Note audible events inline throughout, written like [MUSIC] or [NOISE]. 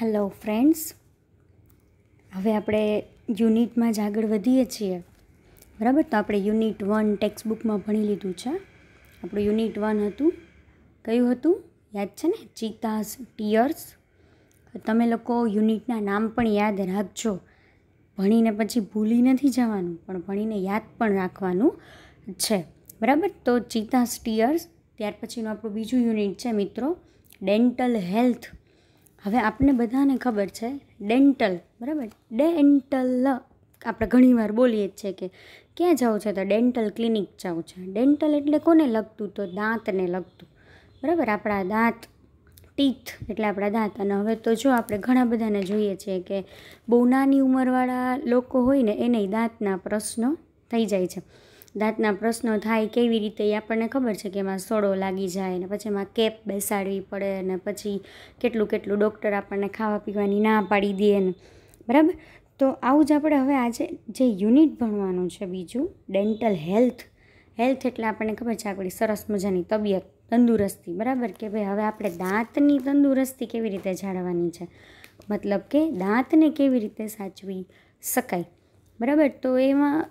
hello friends હવે આપણે યુનિટમાં જ આગળ વધીએ છીએ બરાબર તો આપણે યુનિટ વન ટેક્સ્ટબુકમાં ભણી લીધું છે આપણું યુનિટ વન હતું કયું હતું યાદ છે ને ચિતાસ ટીયર્સ તમે લોકો યુનિટના નામ પણ યાદ રાખજો ભણીને પછી ભૂલી નથી જવાનું પણ ભણીને યાદ પણ રાખવાનું છે બરાબર તો ચિતાસ ટીયર્સ ત્યાર પછીનું આપણું બીજું યુનિટ છે મિત્રો ડેન્ટલ હેલ્થ હવે આપણે બધાને ખબર છે ડેન્ટલ બરાબર ડેન્ટલ આપણે ઘણીવાર બોલીએ જ છે કે ક્યાં જવું છે તો ડેન્ટલ ક્લિનિક જવું છે ડેન્ટલ એટલે કોને લગતું તો દાંતને લગતું બરાબર આપણા દાંત ટીથ એટલે આપણા દાંત અને હવે તો જો આપણે ઘણા બધાને જોઈએ છીએ કે બહુ નાની ઉંમરવાળા લોકો હોય ને એને દાંતના પ્રશ્નો થઈ જાય છે દાંતના પ્રશ્નો થાય કેવી રીતે એ આપણને ખબર છે કે એમાં સોડો લાગી જાય ને પછી એમાં કેપ બેસાડવી પડે ને પછી કેટલું કેટલું ડૉક્ટર આપણને ખાવા પીવાની ના પાડી દે ને બરાબર તો આવું જ આપણે હવે આજે જે યુનિટ ભણવાનું છે બીજું ડેન્ટલ હેલ્થ હેલ્થ એટલે આપણને ખબર છે આપણી સરસ મજાની તબિયત તંદુરસ્તી બરાબર કે ભાઈ હવે આપણે દાંતની તંદુરસ્તી કેવી રીતે જાળવવાની છે મતલબ કે દાંતને કેવી રીતે સાચવી શકાય બરાબર તો એમાં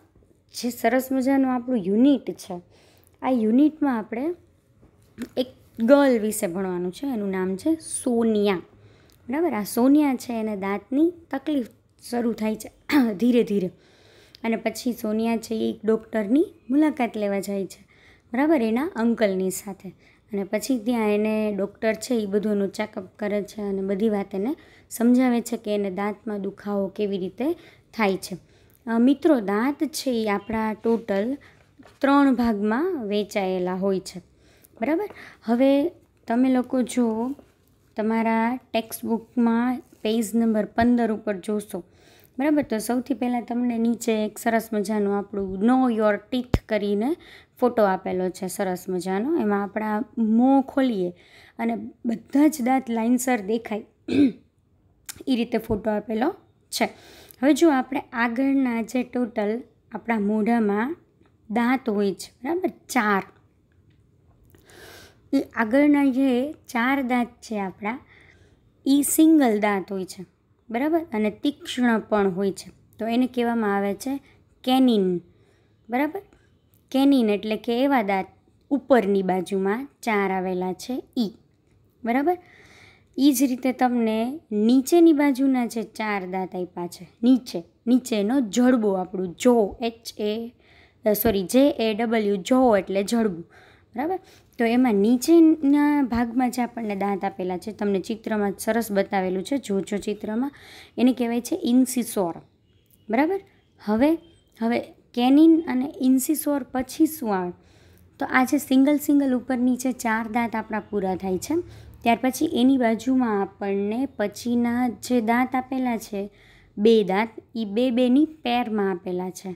જે સરસ મજાનું આપણું યુનિટ છે આ યુનિટમાં આપણે એક ગર્લ વિશે ભણવાનું છે એનું નામ છે સોનિયા બરાબર આ સોનિયા છે એને દાંતની તકલીફ શરૂ થાય છે [COUGHS] ધીરે ધીરે અને પછી સોનિયા છે એ એક ડૉક્ટરની મુલાકાત લેવા જાય છે બરાબર એના અંકલની સાથે અને પછી ત્યાં એને ડૉક્ટર છે એ બધું એનું ચેકઅપ કરે છે અને બધી વાત એને સમજાવે છે કે એને દાંતમાં દુખાવો કેવી રીતે થાય છે મિત્રો દાંત છે એ આપણા ટોટલ ત્રણ ભાગમાં વેચાયેલા હોય છે બરાબર હવે તમે લોકો જો તમારા ટેક્સ્ટ બુકમાં પેજ નંબર પંદર ઉપર જોશો બરાબર તો સૌથી પહેલાં તમને નીચે એક સરસ મજાનું આપણું નો યોર ટીથ કરીને ફોટો આપેલો છે સરસ મજાનો એમાં આપણા મોં ખોલીએ અને બધા જ દાંત લાઇનસર દેખાય એ રીતે ફોટો આપેલો છે હવે જો આપણે આગળના જે ટોટલ આપણા મોઢામાં દાંત હોય છે બરાબર ચાર એ આગળના જે ચાર દાંત છે આપણા એ સિંગલ દાંત હોય છે બરાબર અને તીક્ષ્ણ પણ હોય છે તો એને કહેવામાં આવે છે કેનિન બરાબર કેનિન એટલે કે એવા દાંત ઉપરની બાજુમાં ચાર આવેલા છે ઈ બરાબર એ જ રીતે તમને નીચેની બાજુના જે ચાર દાંત આપ્યા છે નીચે નીચેનો જડબો આપણું જો એચ એ સોરી જે એ ડબલ્યુ જો એટલે જડબું બરાબર તો એમાં નીચેના ભાગમાં જે આપણને દાંત આપેલા છે તમને ચિત્રમાં સરસ બતાવેલું છે જોજો ચિત્રમાં એને કહેવાય છે ઇન્સિસોર બરાબર હવે હવે કેનિન અને ઇન્સિસોર પછી શું આવે તો આ જે સિંગલ સિંગલ ઉપર નીચે ચાર દાંત આપણા પૂરા થાય છે ત્યાર પછી એની બાજુમાં આપણને પછીના જે દાંત આપેલા છે બે દાંત એ બે બેની પેરમાં આપેલા છે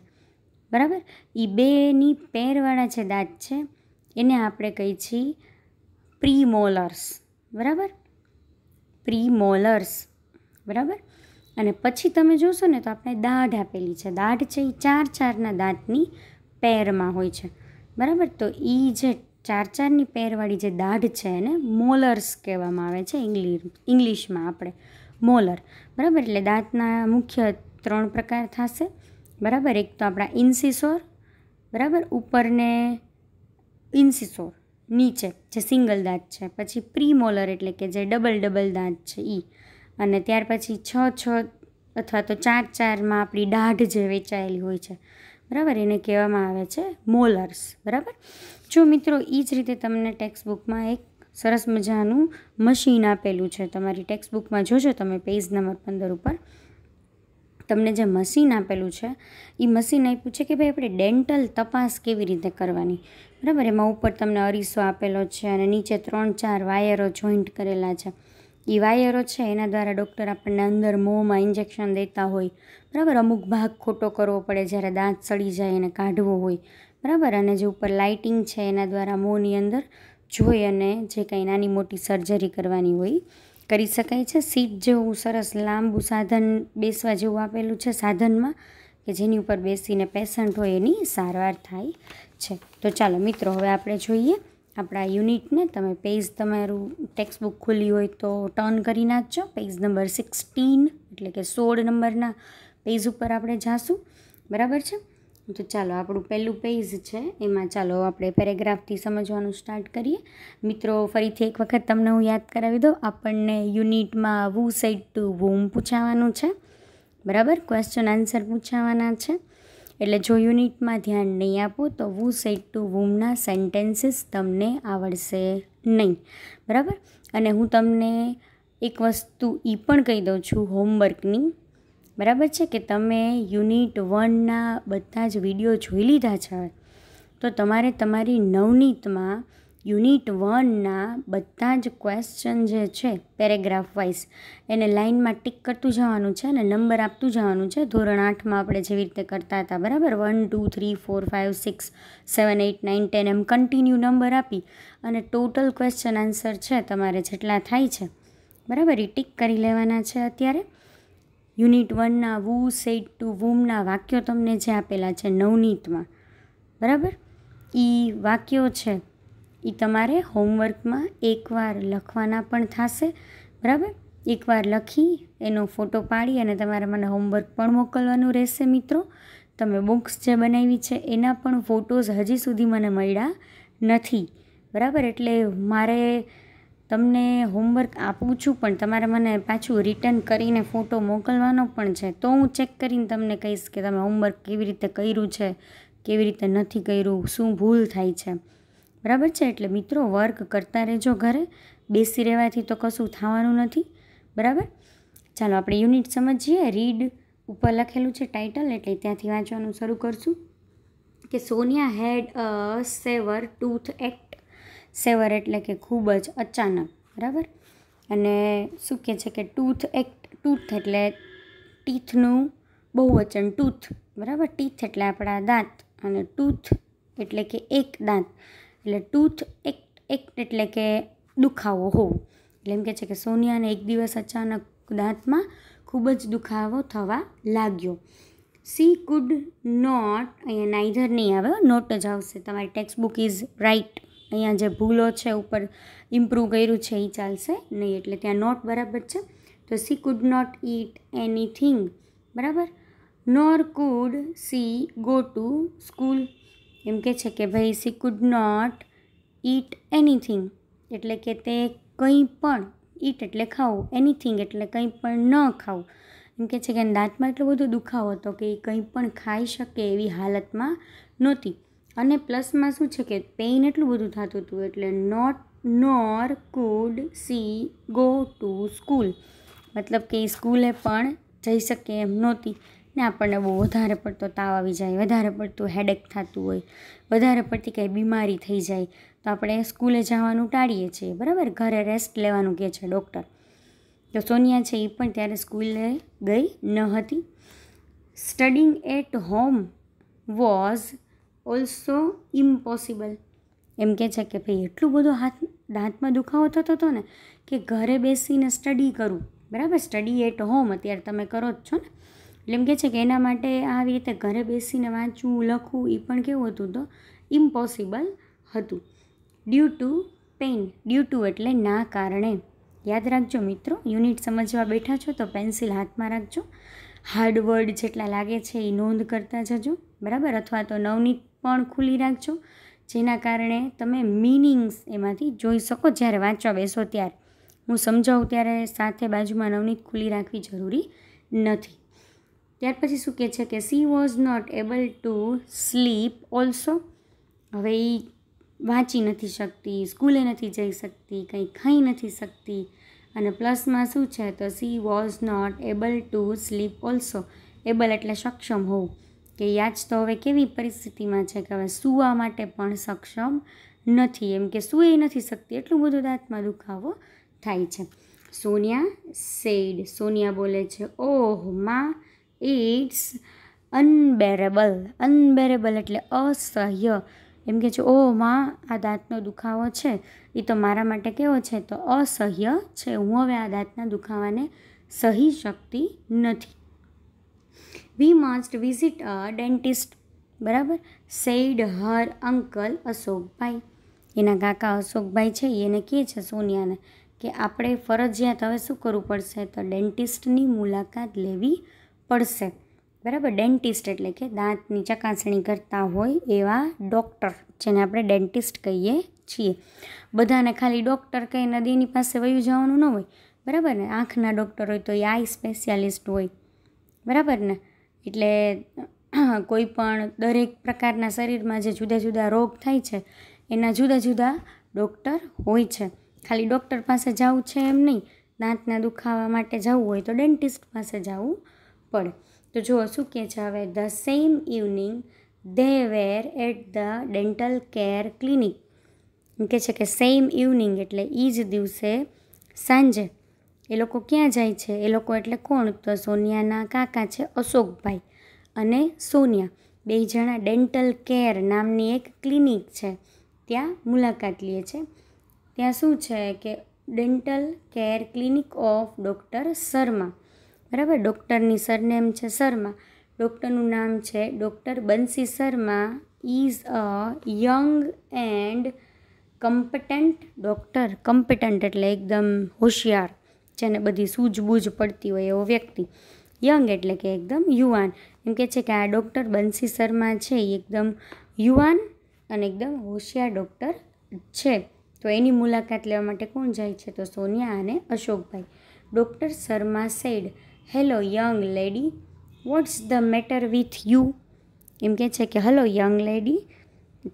બરાબર એ બેની પેરવાળા જે દાંત છે એને આપણે કહીએ છીએ પ્રીમોલર્સ બરાબર પ્રીમોલર્સ બરાબર અને પછી તમે જોશો ને તો આપણે દાઢ આપેલી છે દાઢ છે એ ચાર ચારના દાંતની પેરમાં હોય છે બરાબર તો એ જે ચાર ચારની પેરવાળી જે દાઢ છે એને મોલર્સ કહેવામાં આવે છે ઇંગ્લિશ ઇંગ્લિશમાં આપણે મોલર બરાબર એટલે દાંતના મુખ્ય ત્રણ પ્રકાર થશે બરાબર એક તો આપણા ઇન્સિસોર બરાબર ઉપરને ઇન્સિસોર નીચે જે સિંગલ દાંત છે પછી પ્રીમોલર એટલે કે જે ડબલ ડબલ દાંત છે એ અને ત્યાર પછી છ છ અથવા તો ચાર ચારમાં આપણી દાઢ જે વેચાયેલી હોય છે બરાબર એને કહેવામાં આવે છે મોલર્સ બરાબર જો મિત્રો એ જ રીતે તમને ટેક્સ્ટ બુકમાં એક સરસ મજાનું મશીન આપેલું છે તમારી ટેક્સ્ટ બુકમાં જોજો તમે પેજ નંબર પંદર ઉપર તમને જે મશીન આપેલું છે એ મશીન આપ્યું છે કે ભાઈ આપણે ડેન્ટલ તપાસ કેવી રીતે કરવાની બરાબર એમાં ઉપર તમને અરીસો આપેલો છે અને નીચે ત્રણ ચાર વાયરો જોઈન્ટ કરેલા છે એ વાયરો છે એના દ્વારા ડૉક્ટર આપણને અંદર મોંમાં ઇન્જેક્શન દેતા હોય બરાબર અમુક ભાગ ખોટો કરવો પડે જ્યારે દાંત સડી જાય એને કાઢવો હોય બરાબર અને જે ઉપર લાઇટિંગ છે એના દ્વારા મોંની અંદર જોઈ અને જે કંઈ નાની મોટી સર્જરી કરવાની હોય કરી શકાય છે સીટ જેવું સરસ લાંબુ સાધન બેસવા જેવું આપેલું છે સાધનમાં કે જેની ઉપર બેસીને પેશન્ટ હોય એની સારવાર થાય છે તો ચાલો મિત્રો હવે આપણે જોઈએ આપણા યુનિટને તમે પેજ તમારું ટેક્સ્ટબુક બુક ખુલ્લી હોય તો ટર્ન કરી નાખજો પેજ નંબર સિક્સટીન એટલે કે સોળ નંબરના પેજ ઉપર આપણે જાશું બરાબર છે તો ચાલો આપણું પહેલું પેજ છે એમાં ચાલો આપણે પેરેગ્રાફથી સમજવાનું સ્ટાર્ટ કરીએ મિત્રો ફરીથી એક વખત તમને હું યાદ કરાવી દઉં આપણને યુનિટમાં વુ સેટ ટુ વૂમ પૂછાવાનું છે બરાબર ક્વેશ્ચન આન્સર પૂછાવાના છે એટલે જો યુનિટમાં ધ્યાન નહીં આપો તો વુ સેટ ટુ વુમના સેન્ટેન્સીસ તમને આવડશે નહીં બરાબર અને હું તમને એક વસ્તુ એ પણ કહી દઉં છું હોમવર્કની બરાબર છે કે તમે યુનિટ વનના બધા જ વિડીયો જોઈ લીધા છે તો તમારે તમારી નવનીતમાં યુનિટ વનના બધા જ ક્વેશ્ચન જે છે પેરેગ્રાફ વાઇઝ એને લાઇનમાં ટીક કરતું જવાનું છે અને નંબર આપતું જવાનું છે ધોરણ આઠમાં આપણે જેવી રીતે કરતા હતા બરાબર one two three four five six seven eight nine ten એમ કન્ટિન્યુ નંબર આપી અને ટોટલ ક્વેશ્ચન આન્સર છે તમારે જેટલા થાય છે બરાબર એ ટીક કરી લેવાના છે અત્યારે યુનિટ વનના વુ સેટ ટુ વુમના વાક્યો તમને જે આપેલા છે નવનીતમાં બરાબર એ વાક્યો છે એ તમારે હોમવર્કમાં એકવાર લખવાના પણ થશે બરાબર એકવાર લખી એનો ફોટો પાડી અને તમારે મને હોમવર્ક પણ મોકલવાનું રહેશે મિત્રો તમે બુક્સ જે બનાવી છે એના પણ ફોટોઝ હજી સુધી મને મળ્યા નથી બરાબર એટલે મારે તમને હોમવર્ક આપું છું પણ તમારે મને પાછું રિટર્ન કરીને ફોટો મોકલવાનો પણ છે તો હું ચેક કરીને તમને કહીશ કે તમે હોમવર્ક કેવી રીતે કર્યું છે કેવી રીતે નથી કર્યું શું ભૂલ થાય છે બરાબર છે એટલે મિત્રો વર્ક કરતા રહેજો ઘરે બેસી રહેવાથી તો કશું થવાનું નથી બરાબર ચાલો આપણે યુનિટ સમજીએ રીડ ઉપર લખેલું છે ટાઇટલ એટલે ત્યાંથી વાંચવાનું શરૂ કરશું કે Sonia had a severe tooth એક્ટ સેવર એટલે કે ખૂબ જ અચાનક બરાબર અને શું કહે છે કે ટૂથ એક્ટ ટૂથ એટલે ટીથનું બહુ વચન ટૂથ બરાબર ટીથ એટલે આપણા દાંત અને ટૂથ એટલે કે એક દાંત એટલે ટૂથ એક્ટ એક્ટ એટલે કે દુખાવો હોવો એટલે એમ કહે છે કે સોનિયાને એક દિવસ અચાનક દાંતમાં ખૂબ જ દુખાવો થવા લાગ્યો સી કુડ નોટ અહીંયા નાઇધર નહીં આવે નોટ જ આવશે તમારી ટેક્સ્ટ બુક ઇઝ રાઇટ અહીંયા જે ભૂલો છે ઉપર ઇમ્પ્રૂવ કર્યું છે એ ચાલશે નહીં એટલે ત્યાં નોટ બરાબર છે તો she could not eat anything બરાબર nor could she go to school એમ કે છે કે ભાઈ she could not eat anything એટલે કે તે કંઈ પણ ઈટ એટલે ખાવું એનીથિંગ એટલે કંઈ પણ ન ખાવું એમ કે છે કે દાંતમાં એટલો બધો દુખાવો હતો કે એ કંઈ પણ ખાઈ શકે એવી હાલતમાં નહોતી અને પ્લસમાં શું છે કે પેઇન એટલું બધું થતું હતું એટલે not nor could she go to school મતલબ કે એ સ્કૂલે પણ જઈ શકે એમ નહોતી ને આપણને બહુ વધારે પડતો તાવ આવી જાય વધારે પડતું હેડેક થતું હોય વધારે પડતી કંઈ બીમારી થઈ જાય તો આપણે સ્કૂલે જવાનું ટાળીએ છીએ બરાબર ઘરે રેસ્ટ લેવાનું કહે છે ડૉક્ટર તો સોનિયા છે એ પણ ત્યારે સ્કૂલે ગઈ ન હતી studying at home was also impossible એમ કે છે કે ભાઈ એટલું બધું હાથ દાંતમાં દુખાવો થતો હતો ને કે ઘરે બેસીને સ્ટડી કરું બરાબર સ્ટડી એટ હોમ અત્યારે તમે કરો જ છો ને એટલે એમ કે છે કે એના માટે આવી રીતે ઘરે બેસીને વાંચવું લખવું એ પણ કેવું હતું તો ઇમ્પોસિબલ હતું due to pain due to એટલે ના કારણે યાદ રાખજો મિત્રો યુનિટ સમજવા બેઠા છો તો પેન્સિલ હાથમાં રાખજો હાર્ડવર્ડ જેટલા લાગે છે એ નોંધ કરતા જજો બરાબર અથવા તો નવનીત પણ ખુલ્લી રાખજો જેના કારણે તમે મિનિંગ્સ એમાંથી જોઈ શકો જ્યારે વાંચવા બેસો ત્યારે હું સમજાવું ત્યારે સાથે બાજુમાં નવનીત ખુલ્લી રાખવી જરૂરી નથી ત્યાર પછી શું કહે છે કે she was not able to sleep also હવે એ વાંચી નથી શકતી સ્કૂલે નથી જઈ શકતી કંઈ ખાઈ નથી શકતી અને પ્લસમાં શું છે તો she was not able to sleep also able એટલે સક્ષમ હોવું કે યાદ તો હવે કેવી પરિસ્થિતિમાં છે કે હવે સૂવા માટે પણ સક્ષમ નથી એમ કે સૂઈ નથી શકતી એટલું બધું દાંતમાં દુખાવો થાય છે સોનિયા સેડ સોનિયા બોલે છે ઓહ માં ઇટ્સ અનબેરેબલ અનબેરેબલ એટલે અસહ્ય એમ કે છે ઓ માં આ દાંતનો દુખાવો છે એ તો મારા માટે કેવો છે તો અસહ્ય છે હું હવે આ દાંતના દુખાવાને સહી શકતી નથી we must visit a dentist બરાબર સેડ હર અંકલ અશોકભાઈ એના કાકા અશોકભાઈ છે એને કહે છે સોનિયાને કે આપણે ફરજિયાત હવે શું કરવું પડશે તો ડેન્ટિસ્ટની મુલાકાત લેવી પડશે બરાબર ડેન્ટિસ્ટ એટલે કે દાંતની ચકાસણી કરતા હોય એવા ડૉક્ટર જેને આપણે ડેન્ટિસ્ટ કહીએ છીએ બધાને ખાલી ડૉક્ટર કહે નદીની પાસે વયું જવાનું ન હોય બરાબર ને આંખના ડૉક્ટર હોય તો એ આઈ સ્પેશિયાલિસ્ટ હોય બરાબર ને એટલે [CLEARS THROAT] કોઈ પણ દરેક પ્રકારના શરીરમાં જે જુદા જુદા રોગ થાય છે એના જુદા જુદા ડૉક્ટર હોય છે ખાલી ડૉક્ટર પાસે જવું છે એમ નહીં દાંતના દુખાવા માટે જવું હોય તો ડેન્ટિસ્ટ પાસે જવું પડે તો જુઓ શું કહે છે હવે the same evening they were at the dental care clinic એમ કહે છે કે સેમ ઇવનિંગ એટલે એ જ દિવસે સાંજે એ લોકો ક્યાં જાય છે એ લોકો એટલે કોણ તો સોનિયાના કાકા છે અશોકભાઈ અને સોનિયા બે જણા ડેન્ટલ કેર નામની એક ક્લિનિક છે ત્યાં મુલાકાત લે છે ત્યાં શું છે કે dental care clinic of doctor Sharma બરાબર ડૉક્ટરની સરનેમ છે શર્મા ડૉક્ટરનું નામ છે doctor Bansi Sharma is a young and competent doctor competent એટલે એકદમ હોશિયાર જેને બધી સૂઝબૂઝ પડતી હોય એવો વ્યક્તિ યંગ એટલે કે એકદમ યુવાન એમ કે છે કે આ ડૉક્ટર બંસી શર્મા છે એ એકદમ યુવાન અને એકદમ હોશિયાર ડૉક્ટર છે તો એની મુલાકાત લેવા માટે કોણ જાય છે તો સોનિયા અને Ashokbhai doctor Sharma said hello young lady what's the matter with you એમ કહે છે કે હલો યંગ લેડી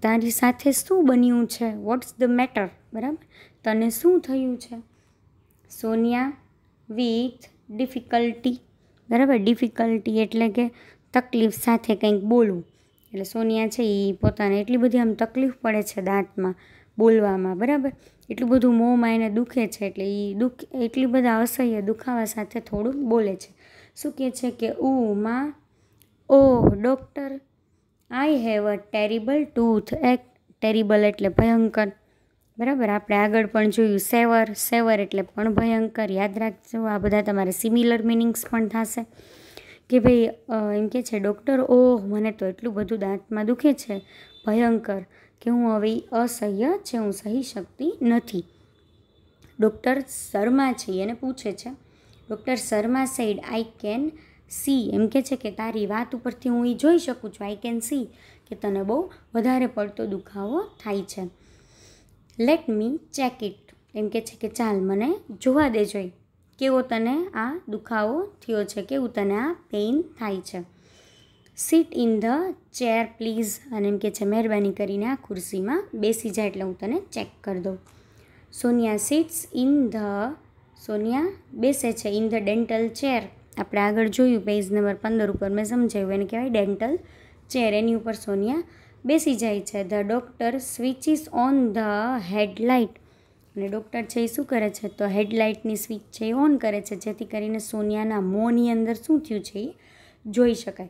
તારી સાથે શું બન્યું છે વોટ્સ ધ મેટર બરાબર તને શું થયું છે સોનિયા વિથ ડિફિકલ્ટી બરાબર ડિફિકલ્ટી એટલે કે તકલીફ સાથે કંઈક બોલવું એટલે સોનિયા છે એ પોતાને એટલી બધી આમ તકલીફ પડે છે દાંતમાં બોલવામાં બરાબર એટલું બધું મોંમાં એને દુખે છે એટલે એ દુઃખ એટલી બધા અસહ્ય દુખાવા સાથે થોડુંક બોલે છે શું કહે છે કે ઉ માં oh doctor I have a terrible tooth ache terrible એટલે ભયંકર બરાબર આપણે આગળ પણ જોયું સેવર સેવર એટલે પણ ભયંકર યાદ રાખજો આ બધા તમારે સિમિલર મિનિંગ્સ પણ થશે કે ભાઈ એમ કે છે ડૉક્ટર ઓહ મને તો એટલું બધું દાંતમાં દુખે છે ભયંકર કે હું હવે અસહ્ય છે હું સહી શકતી નથી ડૉક્ટર શર્મા છે એને પૂછે છે doctor Sharma said I can see એમ કે છે કે તારી વાત ઉપરથી હું એ જોઈ શકું છું આઈ કેન સી કે તને બહુ વધારે પડતો દુખાવો થાય છે લેટ મી ચેક ઇટ એમ કે છે કે ચાલ મને જોવા દે કેવો તને આ દુખાવો થયો છે કેવું તને આ પેઇન થાય છે sit in the chair please અને એમ કે છે મહેરબાની કરીને આ ખુરશીમાં બેસી જાય એટલે હું તને ચેક કરી દઉં Sonia sits in the Sonia બેસે છે ઇન ધ ડેન્ટલ ચેર આપણે આગળ જોયું પેજ નંબર પંદર ઉપર મેં સમજાવ્યું એને કહેવાય ડેન્ટલ ચેર એની ઉપર સોનિયા બેસી જાય છે the doctor switches on the headlight અને ડૉક્ટર છે એ શું કરે છે તો હેડલાઇટની સ્વિચ છે એ ઓન કરે છે જેથી કરીને સોનિયાના મોંની અંદર શું થયું છે એ જોઈ શકાય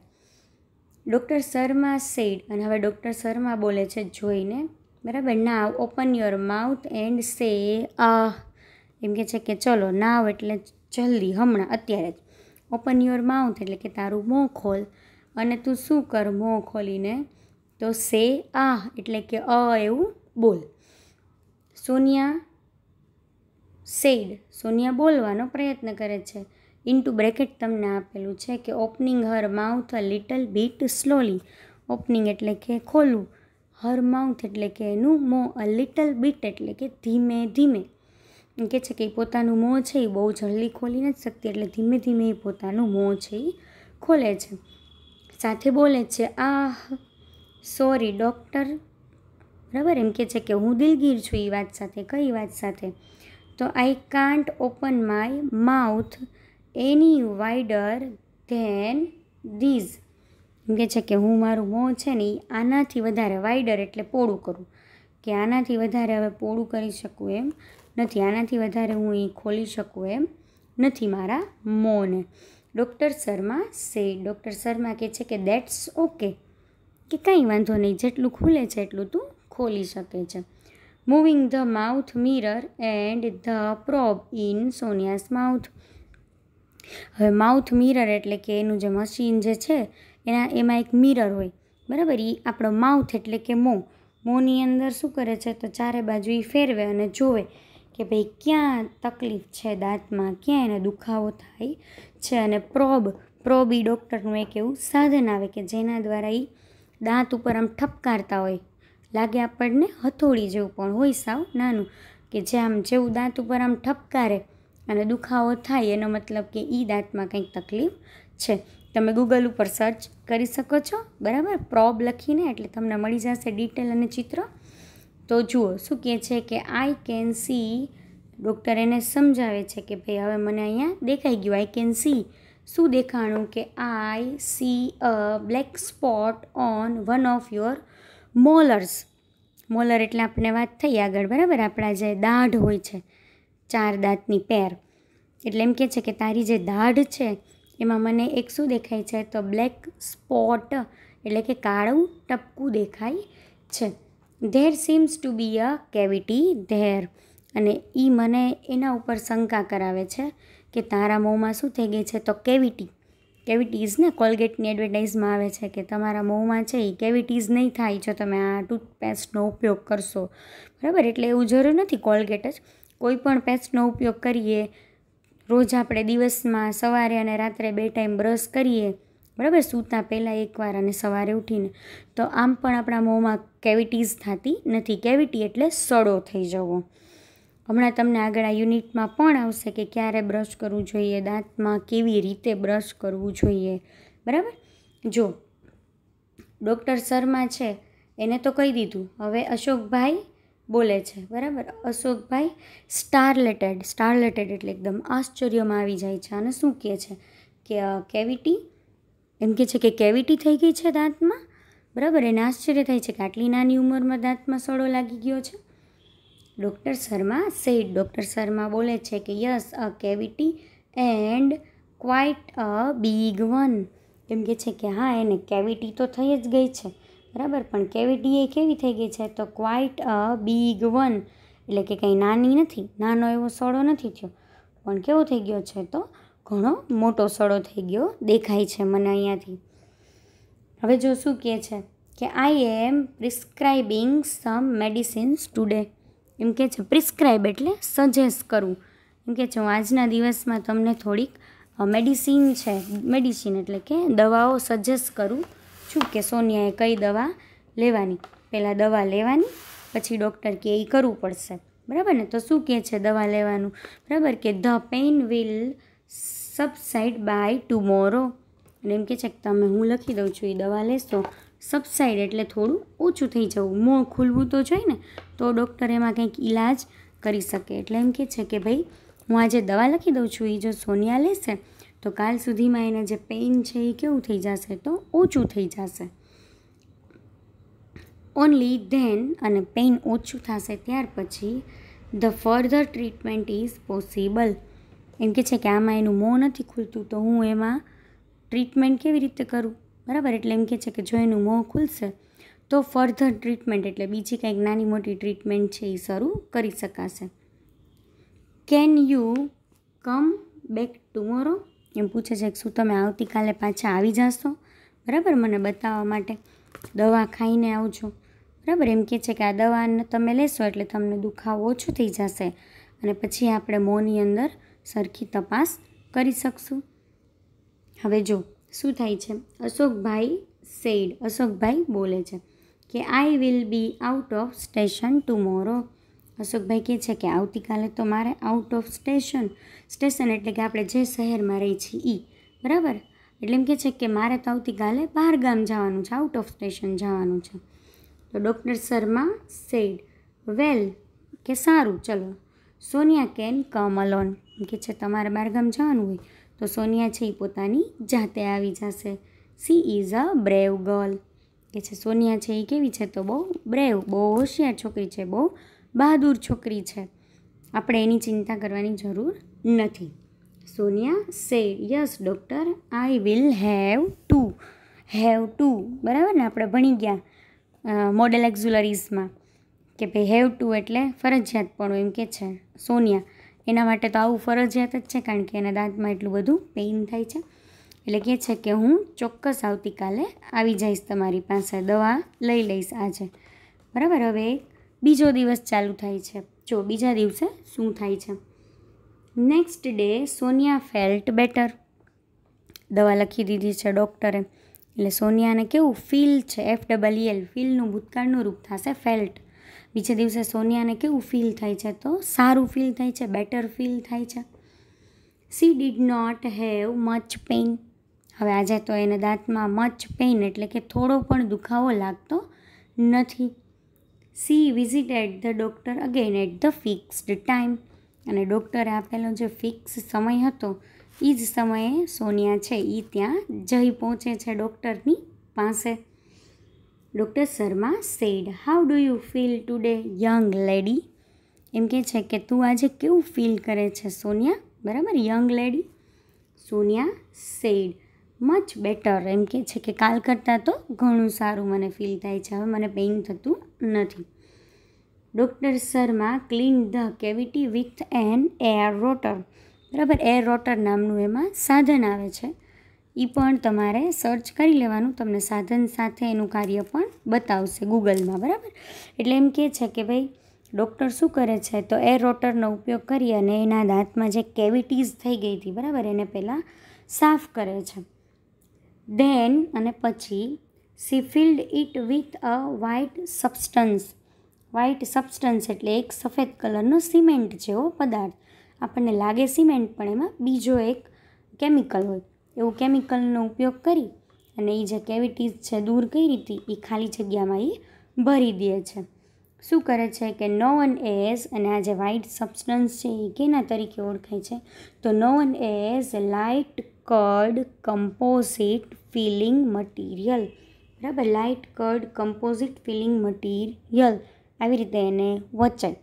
ડૉક્ટર શર્મા સેડ અને હવે ડૉક્ટર શર્મા બોલે છે જોઈને બરાબર now open your mouth and say ah એમ કે છે કે ચલો નાવ એટલે જલ્દી હમણાં અત્યારે જ ઓપન યોર માઉથ એટલે કે તારું મોં ખોલ અને તું શું કર મોં ખોલીને તો સે આ એટલે કે અ એવું બોલ સોનિયા સેડ સોનિયા બોલવાનો પ્રયત્ન કરે છે ઇન્ટુ બ્રેકેટ તમને આપેલું છે કે opening her mouth a little bit slowly opening એટલે કે ખોલવું હર માઉથ એટલે કે એનું મો અ લિટલ બીટ એટલે કે ધીમે ધીમે કહે છે કે એ પોતાનું મોં છે એ બહુ જલ્દી ખોલી નથી શકતી એટલે ધીમે ધીમે એ પોતાનું મોં છે એ ખોલે છે સાથે બોલે છે આહ સોરી ડૉક્ટર બરાબર એમ કહે છે કે હું દિલગીર છું એ વાત સાથે કઈ વાત સાથે તો I can't open my mouth any wider than these એમ કે છે કે હું મારું મોં છે ને એ આનાથી વધારે વાઇડર એટલે પોળું કરું કે આનાથી વધારે હવે પોળું કરી શકું એમ નથી આનાથી વધારે હું એ ખોલી શકું એમ નથી મારા મોંને ડૉક્ટર શર્મા સે ડૉક્ટર શર્મા કહે છે કે દેટ્સ ઓકે કે કાંઈ વાંધો નહીં જેટલું ખુલે છે એટલું તું ખોલી શકે છે moving the mouth mirror and the probe in Sonia's mouth હવે માઉથ મિરર એટલે કે એનું જે મશીન જે છે એના એમાં એક મિરર હોય બરાબર એ આપણો માઉથ એટલે કે મોં મોંની અંદર શું કરે છે તો ચારે બાજુ એ ફેરવે અને જોવે કે ભાઈ ક્યાં તકલીફ છે દાંતમાં ક્યાં એને દુખાવો થાય છે અને પ્રોબ પ્રોબ એ ડૉક્ટરનું એક એવું સાધન આવે કે જેના દ્વારા એ દાંત ઉપર આમ ઠપકારતા હોય લાગે આપણને હથોડી જેવું પણ હોય સાવ નાનું કે જે આમ જેવું દાંત ઉપર આમ ઠપકારે અને દુખાવો થાય એનો મતલબ કે એ દાંતમાં કંઈક તકલીફ છે તમે ગૂગલ ઉપર સર્ચ કરી શકો છો બરાબર પ્રોબ લખીને એટલે તમને મળી જશે ડિટેલ અને ચિત્ર તો જુઓ શું કહે છે કે આઈ કેન સી ડૉક્ટર એને સમજાવે છે કે ભાઈ હવે મને અહીંયા દેખાઈ ગયું આઈ કેન સી શું દેખાણું કે I see a black spot on one of your molars molar એટલે આપણે વાત થઈ આગળ બરાબર આપણા જે દાઢ હોય છે ચાર દાંતની પેર એટલે એમ કહે છે કે તારી જે દાઢ છે એમાં મને એક શું દેખાય છે તો બ્લેક સ્પોટ એટલે કે કાળું ટપકું દેખાય છે there seems to be a cavity there અને એ મને એના ઉપર શંકા કરાવે છે કે તારા મોંમાં શું થઈ ગઈ છે તો કેવિટી કેવિટીઝને કોલગેટની એડવર્ટાઇઝમાં આવે છે કે તમારા મોંમાં છે એ કેવિટીઝ નહીં થાય જો તમે આ ટૂથપેસ્ટનો ઉપયોગ કરશો બરાબર એટલે એવું જરૂર નથી કોલગેટ જ કોઈપણ પેસ્ટનો ઉપયોગ કરીએ રોજ આપણે દિવસમાં સવારે અને રાત્રે બે ટાઈમ બ્રશ કરીએ બરાબર સૂતા પહેલાં એકવાર અને સવારે ઉઠીને તો આમ પણ આપણા મોંમાં કેવિટીઝ થતી નથી કેવિટી એટલે સડો થઈ જવો હમણાં તમને આગળ આ યુનિટમાં પણ આવશે કે ક્યારે બ્રશ કરવું જોઈએ દાંતમાં કેવી રીતે બ્રશ કરવું જોઈએ બરાબર જો ડૉક્ટર શર્મા છે એને તો કહી દીધું હવે અશોકભાઈ બોલે છે બરાબર અશોકભાઈ સ્ટારલેટેડ સ્ટારલેટેડ એટલે એકદમ આશ્ચર્યમાં આવી જાય છે અને શું કહે છે કે કેવિટી એમ કહે છે કે કેવિટી થઈ ગઈ છે દાંતમાં બરાબર એને આશ્ચર્ય થાય છે કે આટલી નાની ઉંમરમાં દાંતમાં સડો લાગી ગયો છે doctor Sharma said doctor Sharma બોલે છે કે yes a cavity and quite a big one એમ કે છે કે હા એને કેવિટી તો થઈ જ ગઈ છે બરાબર પણ કેવિટી એ કેવી થઈ ગઈ છે તો ક્વાઇટ અ બિગ વન એટલે કે કંઈ નાની નથી નાનો એવો સડો નથી થયો પણ કેવો થઈ ગયો છે તો ઘણો મોટો સડો થઈ ગયો દેખાય છે મને અહીંયાથી હવે જો શું કહે છે કે આઈ એમ પ્રિસ્ક્રાઇબિંગ સમ મેડિસિન્સ ટુડે એમ કે છે પ્રિસ્ક્રાઇબ એટલે સજેસ્ટ કરવું એમ કે છે હું આજના દિવસમાં તમને થોડીક મેડિસિન છે મેડિસિન એટલે કે દવાઓ સજેસ્ટ કરું છું કે સોનિયાએ કઈ દવા લેવાની પહેલાં દવા લેવાની પછી ડૉક્ટર કે એ કરવું પડશે બરાબર ને તો શું કહે છે દવા લેવાનું બરાબર કે the pain will subside by tomorrow અને એમ કે છે કે તમે હું લખી દઉં છું એ દવા લેશો સબસાઇડ એટલે થોડું ઓછું થઈ જવું મોં ખુલવું તો જોઈએ ને તો ડૉક્ટર એમાં કંઈક ઈલાજ કરી શકે એટલે એમ કહે છે કે ભાઈ હું આજે દવા લખી દઉં છું એ જો સોનિયા લેશે તો કાલ સુધીમાં એને જે પેઇન છે એ કેવું થઈ જશે તો ઓછું થઈ જશે ઓનલી ધેન અને પેઇન ઓછું થશે ત્યાર પછી the further treatment is possible એમ કે છે કે આમાં એનું મોં નથી ખુલતું તો હું એમાં ટ્રીટમેન્ટ કેવી રીતે કરું બરાબર એટલે એમ કહે છે કે જો એનું મોં ખુલશે તો ફર્ધર ટ્રીટમેન્ટ એટલે બીજી કંઈક નાની મોટી ટ્રીટમેન્ટ છે એ શરૂ કરી શકાશે can you come back tomorrow એમ પૂછે છે કે શું તમે આવતીકાલે પાછા આવી જશો બરાબર મને બતાવવા માટે દવા ખાઈને આવજો બરાબર એમ કહે છે કે આ દવાને તમે લેશો એટલે તમને દુખાવો ઓછો થઈ જશે અને પછી આપણે મોંની અંદર સરખી તપાસ કરી શકશું હવે જો શું થાય છે અશોકભાઈ સેડ અશોકભાઈ બોલે છે કે I will be out of station tomorrow Ashokbhai કહે છે કે આવતીકાલે તો મારે આઉટ ઓફ સ્ટેશન સ્ટેશન એટલે કે આપણે જે શહેરમાં રહી છીએ એ બરાબર એટલે એમ કહે છે કે મારે તો આવતીકાલે બહાર ગામ જવાનું છે આઉટ ઓફ સ્ટેશન જવાનું છે તો ડૉક્ટર શર્મા સેડ વેલ કે સારું ચલો સોનિયા કેન કમ અલોન કે છે તમારે બહાર ગામ જવાનું હોય તો સોનિયા છે એ પોતાની જાતે આવી જશે she is a brave girl કે છે સોનિયા છે એ કેવી છે તો બહુ બ્રેવ બહુ હોશિયાર છોકરી છે બહુ બહાદુર છોકરી છે આપણે એની ચિંતા કરવાની જરૂર નથી Sonia says yes doctor I will have to have to બરાબર ને આપણે ભણી ગયા મોડલ એક્ઝુલરીઝમાં કે ભાઈ હેવ ટુ એટલે ફરજિયાતપણું એમ કે છે સોનિયા એના માટે તો આવું ફરજિયાત જ છે કારણ કે એના દાંતમાં એટલું બધું પેઇન થાય છે એટલે કહે છે કે હું ચોક્કસ આવતીકાલે આવી જઈશ તમારી પાસે દવા લઈ લઈશ આજે બરાબર હવે બીજો દિવસ ચાલુ થાય છે જો બીજા દિવસે શું થાય છે next day Sonia felt better દવા લખી દીધી છે ડૉક્ટરે એટલે સોનિયાને કેવું ફીલ છે એફ ડબલ એલ ફીલનું ભૂતકાળનું રૂપ થશે ફેલ્ટ બીજે દિવસે સોનિયાને કેવું ફીલ થાય છે તો સારું ફીલ થાય છે બેટર ફીલ થાય છે she did not have much pain હવે આજે તો એને દાંતમાં મચ પેઇન એટલે કે થોડો પણ દુખાવો લાગતો નથી she visited the doctor again at the fixed time અને ડૉક્ટરે આપેલો જે ફિક્સ સમય હતો એ જ સમયે સોનિયા છે એ ત્યાં જઈ પહોંચે છે ડૉક્ટરની પાસે doctor Sharma said how do you feel today young lady એમ કે છે કે તું આજે કેવું ફીલ કરે છે સોનિયા બરાબર young lady Sonia said much better એમ કે છે કે કાલ કરતાં તો ઘણું સારું મને ફીલ થાય છે હવે મને પેઇન થતું નથી doctor Sharma clean the cavity with an air rotor બરાબર એર રોટર નામનું એમાં સાધન આવે છે એ પણ તમારે સર્ચ કરી લેવાનું તમને સાધન સાથે એનું કાર્ય પણ બતાવશે ગૂગલમાં બરાબર એટલે એમ કે છે કે ભાઈ ડૉક્ટર શું કરે છે તો એ રોટરનો ઉપયોગ કરી અને એના દાંતમાં જે કેવિટીઝ થઈ ગઈ હતી બરાબર એને પહેલાં સાફ કરે છે દેન અને પછી she filled it with a white substance white substance એટલે એક સફેદ કલરનો સિમેન્ટ જેવો પદાર્થ આપણને લાગે સિમેન્ટ પણ એમાં બીજો એક કેમિકલ હોય એવું કેમિકલનો ઉપયોગ કરી અને એ જે કેવિટીઝ છે દૂર કરી હતી એ ખાલી જગ્યામાં એ ભરી દે છે શું કરે છે કે નોવન એએસ અને આ જે વ્હાઇટ સબસ્ટન્સ છે એ કેના તરીકે ઓળખાય છે તો known as light cured composite filling material બરાબર light cured composite filling material આવી રીતે એને વચાય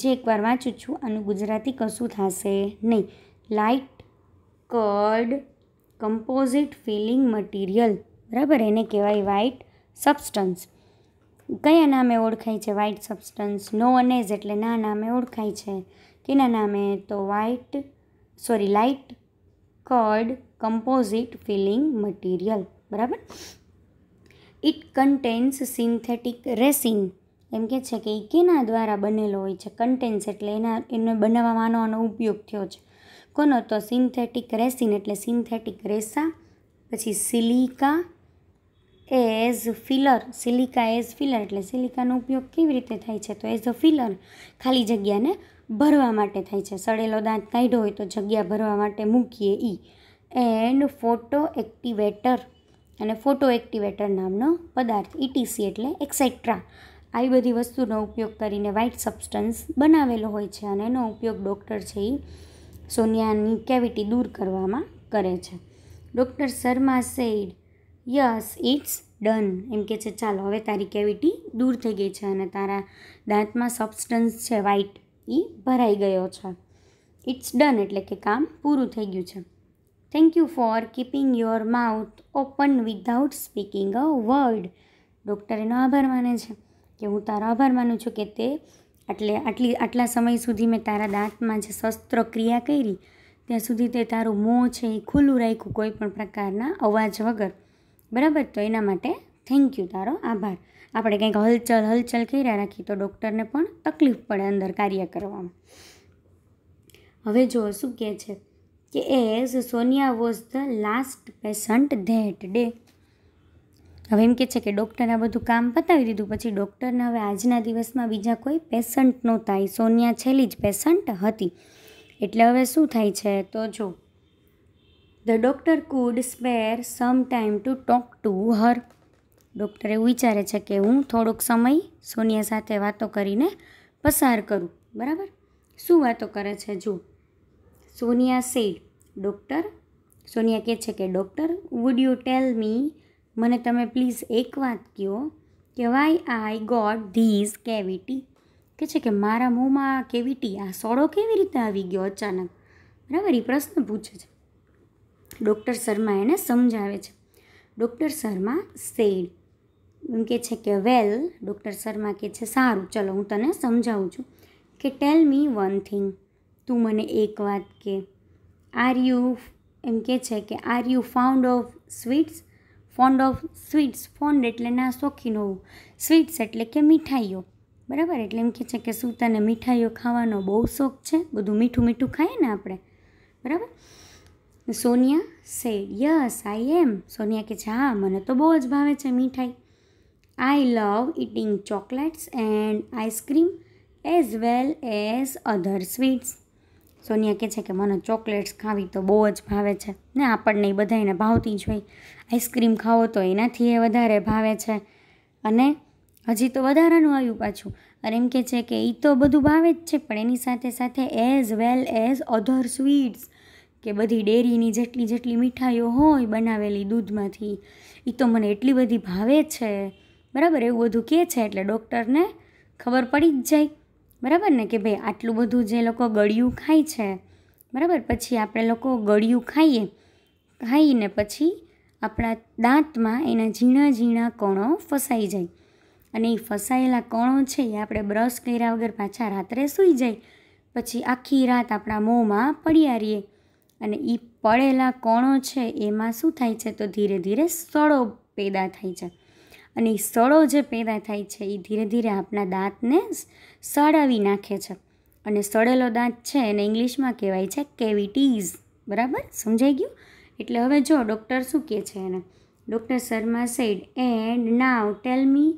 હજી એકવાર વાંચું છું આનું ગુજરાતી કશું થશે નહીં light cured composite filling material બરાબર એને કહેવાય વ્હાઇટ સબસ્ટન્સ કયા નામે ઓળખાય છે વ્હાઇટ સબસ્ટન્સ નો અનેઝ એટલે ના નામે ઓળખાય છે કેના નામે તો white sorry light cured composite filling material બરાબર ઇટ કન્ટેન્સ સિન્થેટિક રેસિન એમ કે છે કે એ કેના દ્વારા બનેલો હોય છે કન્ટેન્સ એટલે એના એનો બનાવવામાં આનો ઉપયોગ થયો છે કોનો તો સિન્થેટિક રેસિન એટલે સિન્થેટિક રેસા પછી silica as filler silica as filler એટલે સિલિકાનો ઉપયોગ કેવી રીતે થાય છે તો એઝ અ ફિલર ખાલી જગ્યાને ભરવા માટે થાય છે સડેલો દાંત કાઢ્યો હોય તો જગ્યા ભરવા માટે મૂકીએ એ એન્ડ ફોટો એક્ટિવેટર અને ફોટો એક્ટિવેટર નામનો પદાર્થ ઇટીસી એટલે એક્સેટ્રા આવી બધી વસ્તુનો ઉપયોગ કરીને વ્હાઇટ સબસ્ટન્સ બનાવેલો હોય છે અને એનો ઉપયોગ ડૉક્ટર છે એ સોનિયાની કેવિટી દૂર કરવામાં કરે છે doctor Sharma said yes it's done એમ કે છે ચાલો હવે તારી કેવિટી દૂર થઈ ગઈ છે અને તારા દાંતમાં સબસ્ટન્સ છે વ્હાઇટ એ ભરાઈ ગયો છે ઇટ્સ ડન એટલે કે કામ પૂરું થઈ ગયું છે thank you for keeping your mouth open without speaking a word doctor એનો આભાર માને છે કે હું તારો આભાર માનું છું કે તે એટલે આટલી આટલા સમય સુધી મેં તારા દાંતમાં જે શસ્ત્રક્રિયા કરી ત્યાં સુધી તે તારું મોં છે એ ખુલ્લું રાખ્યું કોઈ પણ પ્રકારના અવાજ વગર બરાબર તો એના માટે થેન્ક યુ તારો આભાર આપણે કંઈક હલચલ હલચલ કર્યા રાખીએ તો ડૉક્ટરને પણ તકલીફ પડે અંદર કાર્ય કરવામાં હવે જો શું કહે છે કે as Sonia was the last patient that day હવે એમ કે છે કે ડૉક્ટરે આ બધું કામ પતાવી દીધું પછી ડૉક્ટરને હવે આજના દિવસમાં બીજા કોઈ પેશન્ટ નહોતા એ સોનિયા છેલ્લી જ પેશન્ટ હતી એટલે હવે શું થાય છે તો જો the doctor could spare some time to talk to her doctor એવું વિચારે છે કે હું થોડોક સમય સોનિયા સાથે વાતો કરીને પસાર કરું બરાબર શું વાતો કરે છે જો સોનિયા સેડ ડૉક્ટર સોનિયા કહે છે કે doctor would you tell me મને તમે પ્લીઝ એક વાત કહો કે why I got these cavity કે છે કે મારા મોંમાં કેવિટી આ સોડો કેવી રીતે આવી ગયો અચાનક બરાબર એ પ્રશ્ન પૂછે છે ડૉક્ટર શર્મા એને સમજાવે છે ડૉક્ટર શર્મા સેડ એમ કે છે કે વેલ ડૉક્ટર શર્મા કે છે સારું ચલો હું તને સમજાવું છું કે ટેલ મી વન થિંગ તું મને એક વાત કે આર યુ એમ કે છે કે are you fond of sweets fond of sweets fond એટલે ના શોખીન હોવું સ્વીટ્સ એટલે કે મીઠાઈઓ બરાબર એટલે એમ કહે છે કે શું તને મીઠાઈઓ ખાવાનો બહુ શોખ છે બધું મીઠું મીઠું ખાઈએ ને આપણે બરાબર સોનિયા સે યસ આઈ એમ સોનિયા કે છે હા મને તો બહુ જ ભાવે છે મીઠાઈ I love eating chocolates and ice cream as well as other sweets Sonia કહે છે કે મને ચોકલેટ્સ ખાવી તો બહુ જ ભાવે છે ને આપણને એ બધાને ભાવતી જ હોય આઈસ્ક્રીમ ખાવો તો એનાથી એ વધારે ભાવે છે અને હજી તો વધારાનું આવ્યું પાછું અને એમ કહે છે કે એ તો બધું ભાવે જ છે પણ એની સાથે સાથે as well as other sweets કે બધી ડેરીની જેટલી જેટલી મીઠાઈઓ હોય બનાવેલી દૂધમાંથી એ તો મને એટલી બધી ભાવે છે બરાબર એવું બધું કહે છે એટલે ડૉક્ટરને ખબર પડી જ જાય બરાબર ને કે ભાઈ આટલું બધું જે લોકો ગળ્યું ખાય છે બરાબર પછી આપણે લોકો ગળ્યું ખાઈએ ખાઈને પછી આપણા દાંતમાં એના ઝીણા ઝીણા કણો ફસાઈ જાય અને એ ફસાયેલા કણો છે એ આપણે બ્રશ કર્યા વગર પાછા રાત્રે સૂઈ જાય પછી આખી રાત આપણા મોંમાં પડ્યા રહીએ અને એ પડેલા કણો છે એમાં શું થાય છે તો ધીરે ધીરે સડો પેદા થાય છે અને સળો જે પેદા થાય છે એ ધીરે ધીરે આપણા દાંતને સળાવી નાખે છે અને સળેલો દાંત છે એને ઇંગ્લિશમાં કહેવાય છે કેવિટીઝ બરાબર સમજાઈ ગયું એટલે હવે જો ડૉક્ટર શું કહે છે એને doctor Sharma said and now tell me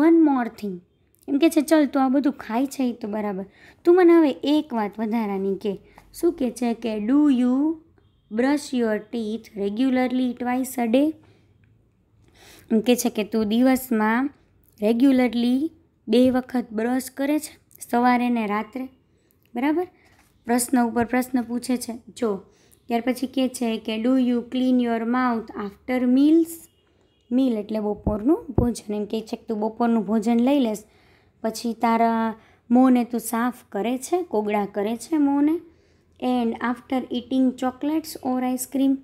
one more thing એમ કે છે ચલ તું આ બધું ખાય છે એ તો બરાબર તું મને હવે એક વાત વધારાની કે શું કહે છે કે do you brush your teeth regularly twice a day કહે છે કે તું દિવસમાં રેગ્યુલરલી બે વખત બ્રશ કરે છે સવારે ને રાત્રે બરાબર પ્રશ્ન ઉપર પ્રશ્ન પૂછે છે જો ત્યાર પછી કહે છે કે do you clean your mouth after meals meal એટલે બપોરનું ભોજન એમ કહે છે કે તું બપોરનું ભોજન લઈ લેશ પછી તારા મોંને તું સાફ કરે છે કોગળા કરે છે મોંને and after eating chocolates or ice cream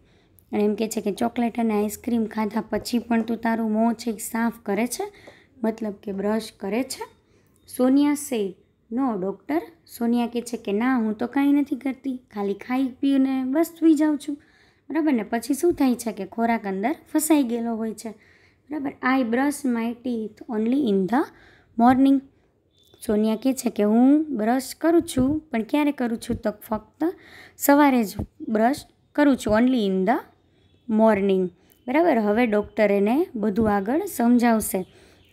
અને એમ કહે છે કે ચોકલેટ અને આઈસક્રીમ ખાધા પછી પણ તું તારું મોં છે સાફ કરે છે મતલબ કે બ્રશ કરે છે સોનિયા સે નો ડૉક્ટર સોનિયા કહે છે કે ના હું તો કાંઈ નથી કરતી ખાલી ખાઈ પીને બસ સુઈ જાઉં છું બરાબર ને પછી શું થાય છે કે ખોરાક અંદર ફસાઈ ગયેલો હોય છે બરાબર I brush my teeth only in the morning Sonia કહે છે કે હું બ્રશ કરું છું પણ ક્યારે કરું છું તો ફક્ત સવારે જ બ્રશ કરું છું ઓનલી ઇન ધ મોર્નિંગ બરાબર હવે ડૉક્ટર એને બધું આગળ સમજાવશે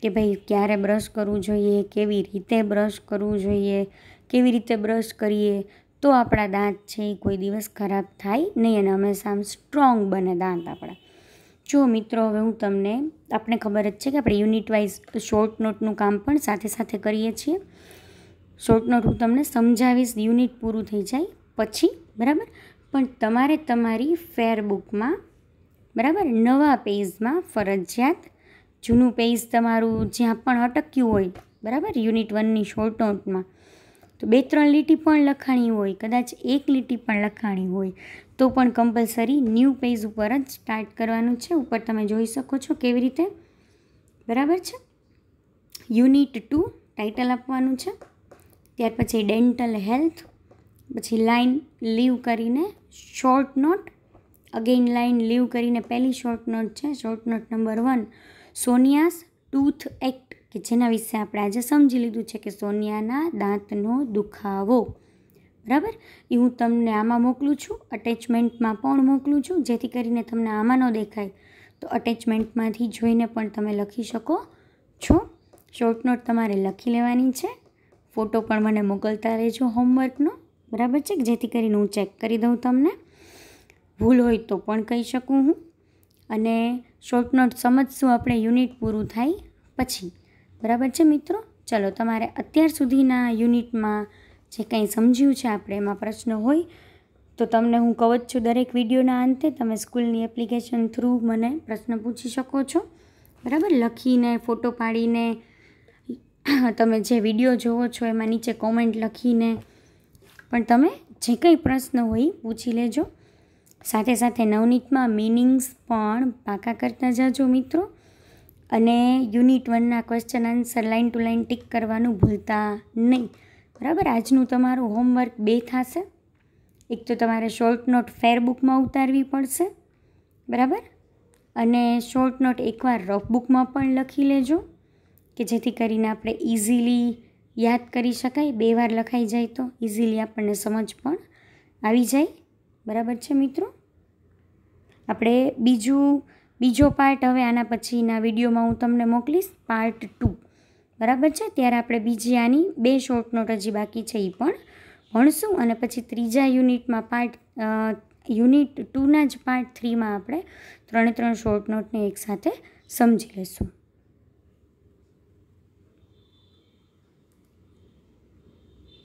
કે ભાઈ ક્યારે બ્રશ કરવું જોઈએ કેવી રીતે બ્રશ કરવું જોઈએ કેવી રીતે બ્રશ કરીએ તો આપણા દાંત છે એ કોઈ દિવસ ખરાબ થાય નહીં અને હંમેશા આમ સ્ટ્રોંગ બને દાંત આપણા જો મિત્રો હવે હું તમને આપણે ખબર જ છે કે આપણે યુનિટ વાઇઝ શોર્ટ નોટનું કામ પણ સાથે સાથે કરીએ છીએ શોર્ટ નોટ હું તમને સમજાવીશ યુનિટ પૂરું થઈ જાય પછી બરાબર પણ તમારે તમારી ફેર બુકમાં બરાબર નવા પેજમાં ફરજિયાત જૂનું પેજ તમારું જ્યાં પણ અટક્યું હોય બરાબર યુનિટ વનની શોર્ટ નોટમાં તો બે ત્રણ લીટી પણ લખાણી હોય કદાચ એક લીટી પણ લખાણી હોય તો પણ કમ્પલસરી ન્યૂ પેજ ઉપર જ સ્ટાર્ટ કરવાનું છે ઉપર તમે જોઈ શકો છો કેવી રીતે બરાબર છે યુનિટ ટુ ટાઇટલ આપવાનું છે ત્યાર પછી ડેન્ટલ હેલ્થ પછી લાઇન લીવ કરીને short note again line leave કરીને પહેલી શોર્ટ નોટ છે short note number one Sonia's ટૂથ એક્ટ કે જેના વિશે આપણે આજે સમજી લીધું છે કે સોનિયાના દાંતનો દુખાવો બરાબર એ હું તમને આમાં મોકલું છું અટેચમેન્ટમાં પણ મોકલું છું જેથી કરીને તમને આમાં ન દેખાય તો અટેચમેન્ટમાંથી જોઈને પણ તમે લખી શકો છો શોર્ટ નોટ તમારે લખી લેવાની છે ફોટો પણ મને મોકલતા રહેજો હોમવર્કનો બરાબર છે જેથી કરીને હું ચેક કરી દઉં તમને ભૂલ હોય તો પણ કહી શકું હું અને શોર્ટ નોટ સમજશું આપણે યુનિટ પૂરું થાય પછી બરાબર છે મિત્રો ચલો તમારે અત્યાર સુધીના યુનિટમાં જે કંઈ સમજ્યું છે આપણે એમાં પ્રશ્ન હોય તો તમને હું કહું છું દરેક વિડીયોના અંતે તમે સ્કૂલની એપ્લિકેશન થ્રુ મને પ્રશ્ન પૂછી શકો છો બરાબર લખીને ફોટો પાડીને તમે જે વિડીયો જોવો છો એમાં નીચે કોમેન્ટ લખીને પણ તમે જે કંઈ પ્રશ્ન હોય પૂછી લેજો સાથે સાથે નવનીતમાં મિનિંગ્સ પણ પાકા કરતા જજો મિત્રો અને યુનિટ વનના question answer line two line tick કરવાનું ભૂલતા નહીં બરાબર આજનું તમારું હોમવર્ક બે થશે એક તો તમારે શોર્ટ નોટ ફેરબુકમાં ઉતારવી પડશે બરાબર અને શોર્ટ નોટ એકવાર રફ બુકમાં પણ લખી લેજો કે જેથી કરીને આપણે ઇઝીલી યાદ કરી શકાય બે વાર લખાઈ જાય તો ઇઝીલી આપણને સમજ પણ આવી જાય બરાબર છે મિત્રો આપણે બીજું બીજો પાર્ટ હવે આના પછીના વિડીયોમાં હું તમને મોકલીશ પાર્ટ ટુ બરાબર છે ત્યારે આપણે બીજી આની બે શોર્ટ નોટ હજી બાકી છે એ પણ ભણશું અને પછી ત્રીજા યુનિટમાં પાર્ટ યુનિટ ટુના જ પાર્ટ થ્રીમાં આપણે ત્રણે ત્રણ શોર્ટ નોટને એકસાથે સમજી લઈશું